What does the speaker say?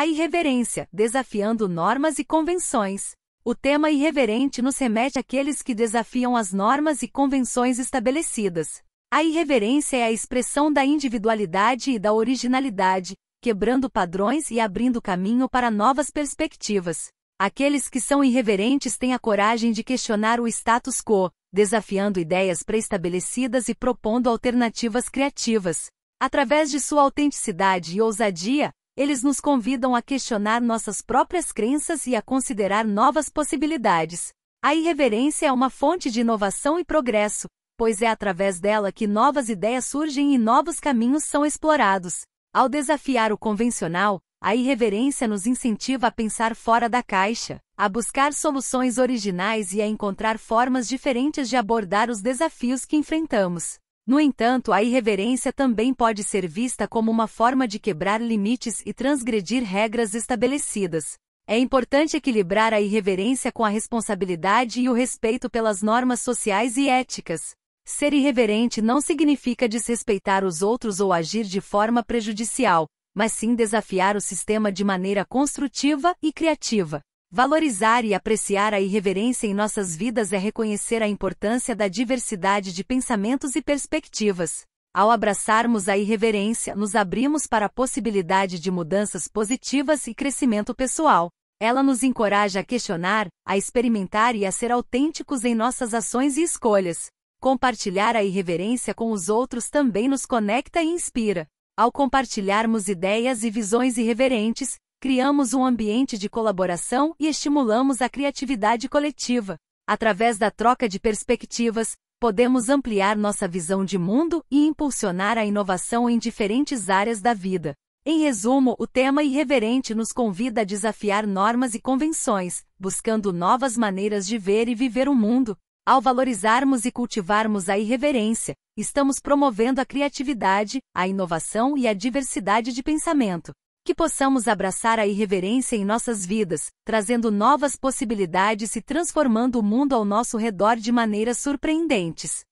A irreverência, desafiando normas e convenções. O tema irreverente nos remete àqueles que desafiam as normas e convenções estabelecidas. A irreverência é a expressão da individualidade e da originalidade, quebrando padrões e abrindo caminho para novas perspectivas. Aqueles que são irreverentes têm a coragem de questionar o status quo, desafiando ideias pré-estabelecidas e propondo alternativas criativas. Através de sua autenticidade e ousadia, eles nos convidam a questionar nossas próprias crenças e a considerar novas possibilidades. A irreverência é uma fonte de inovação e progresso, pois é através dela que novas ideias surgem e novos caminhos são explorados. Ao desafiar o convencional, a irreverência nos incentiva a pensar fora da caixa, a buscar soluções originais e a encontrar formas diferentes de abordar os desafios que enfrentamos. No entanto, a irreverência também pode ser vista como uma forma de quebrar limites e transgredir regras estabelecidas. É importante equilibrar a irreverência com a responsabilidade e o respeito pelas normas sociais e éticas. Ser irreverente não significa desrespeitar os outros ou agir de forma prejudicial, mas sim desafiar o sistema de maneira construtiva e criativa. Valorizar e apreciar a irreverência em nossas vidas é reconhecer a importância da diversidade de pensamentos e perspectivas. Ao abraçarmos a irreverência, nos abrimos para a possibilidade de mudanças positivas e crescimento pessoal. Ela nos encoraja a questionar, a experimentar e a ser autênticos em nossas ações e escolhas. Compartilhar a irreverência com os outros também nos conecta e inspira. Ao compartilharmos ideias e visões irreverentes, criamos um ambiente de colaboração e estimulamos a criatividade coletiva. Através da troca de perspectivas, podemos ampliar nossa visão de mundo e impulsionar a inovação em diferentes áreas da vida. Em resumo, o tema irreverente nos convida a desafiar normas e convenções, buscando novas maneiras de ver e viver o mundo. Ao valorizarmos e cultivarmos a irreverência, estamos promovendo a criatividade, a inovação e a diversidade de pensamento que possamos abraçar a irreverência em nossas vidas, trazendo novas possibilidades e transformando o mundo ao nosso redor de maneiras surpreendentes.